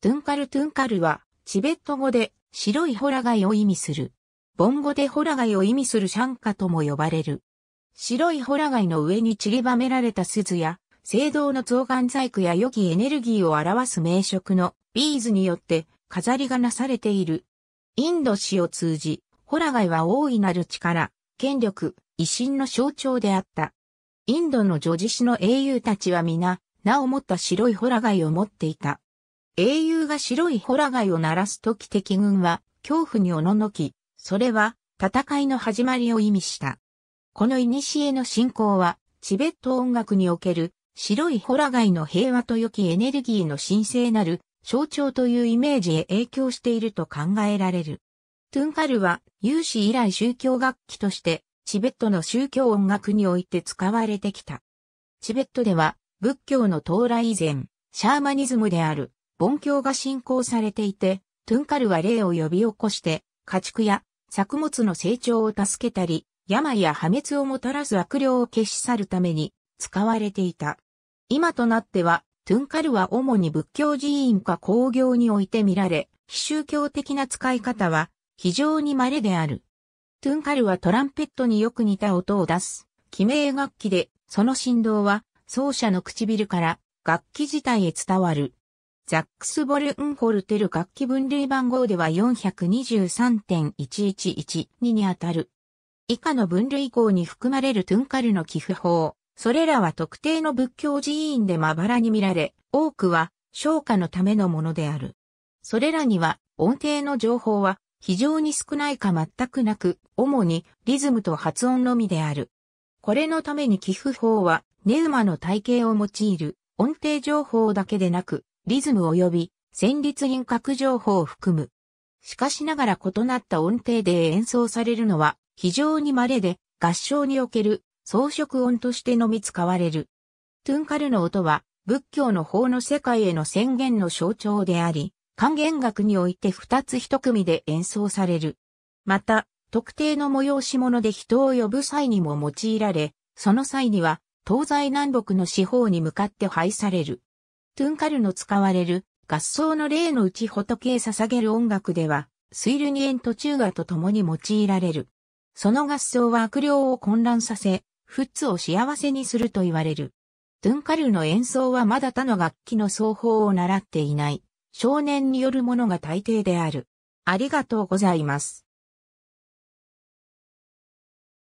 トゥンカルトゥンカルは、チベット語で白いホラガイを意味する。ボン語でホラガイを意味するシャンカとも呼ばれる。白いホラガイの上に散りばめられた鈴や、青銅の増眼細工や良きエネルギーを表す名色のビーズによって飾りがなされている。インド史を通じ、ホラガイは大いなる力、権力、威信の象徴であった。インドの女子史の英雄たちは皆、名を持った白いホラガイを持っていた。英雄が白いホラ貝を鳴らすとき敵軍は恐怖におののき、それは戦いの始まりを意味した。この古の信仰は、チベット音楽における白いホラ貝の平和と良きエネルギーの神聖なる象徴というイメージへ影響していると考えられる。トゥンカルは有史以来宗教楽器としてチベットの宗教音楽において使われてきた。チベットでは仏教の到来以前、シャーマニズムである盆教が信仰されていて、トゥンカルは霊を呼び起こして、家畜や作物の成長を助けたり、病や破滅をもたらす悪霊を消し去るために使われていた。今となっては、トゥンカルは主に仏教寺院か工業において見られ、非宗教的な使い方は非常に稀である。トゥンカルはトランペットによく似た音を出す、記名楽器で、その振動は奏者の唇から楽器自体へ伝わる。ザックス・ボルンホルテル楽器分類番号では423.1112にあたる。以下の分類項に含まれるトゥンカルの寄付法。それらは特定の仏教寺院でまばらに見られ、多くは消化のためのものである。それらには音程の情報は非常に少ないか全くなく、主にリズムと発音のみである。これのために寄付法は、ネウマの体系を用いる音程情報だけでなく、リズム及び旋律輪郭情報を含む。しかしながら異なった音程で演奏されるのは非常に稀で合唱における装飾音としてのみ使われる。トゥンカルの音は仏教の法の世界への宣言の象徴であり、還元楽において二つ一組で演奏される。また、特定の催し物で人を呼ぶ際にも用いられ、その際には東西南北の四方に向かって配される。トゥンカルの使われる合奏の例のうち仏へ捧げる音楽では、水ルニエント中和と共に用いられる。その合奏は悪霊を混乱させ、フッツを幸せにすると言われる。トゥンカルの演奏はまだ他の楽器の奏法を習っていない、少年によるものが大抵である。ありがとうございます。